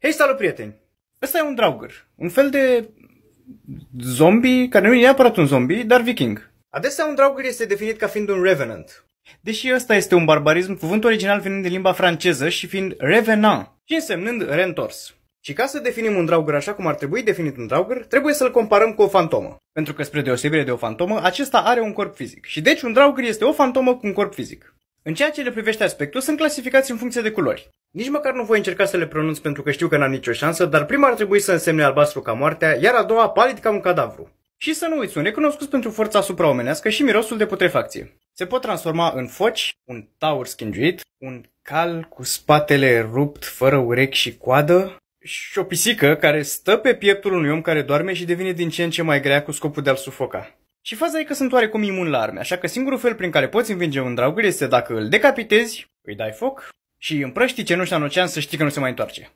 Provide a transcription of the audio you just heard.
Hei, salut prieteni! Ăsta e un draugăr, un fel de zombie, care nu e neapărat un zombie, dar viking. Adesea un draugăr este definit ca fiind un revenant. Deși ăsta este un barbarism, cuvântul original venind din limba franceză și fiind revenant, și însemnând reîntors. Și ca să definim un draugăr așa cum ar trebui definit un draugăr, trebuie să-l comparăm cu o fantomă. Pentru că, spre deosebire de o fantomă, acesta are un corp fizic. Și deci un draugăr este o fantomă cu un corp fizic. În ceea ce le privește aspectul, sunt clasificați în funcție de culori. Nici măcar nu voi încerca să le pronunț pentru că știu că n-am nicio șansă, dar prima ar trebui să însemne albastru ca moartea, iar a doua palid ca un cadavru. Și să nu uiți, un necunoscut pentru forța supraomenească și mirosul de putrefacție. Se pot transforma în foci, un taur schinguit, un cal cu spatele rupt, fără urechi și coadă, și o pisică care stă pe pieptul unui om care doarme și devine din ce în ce mai grea cu scopul de a-l sufoca. Și faza e că sunt oarecum imun la arme, așa că singurul fel prin care poți învinge un draugăr este dacă îl decapitezi, îi dai foc și împrăștii cenușa în ocean să știi că nu se mai întoarce.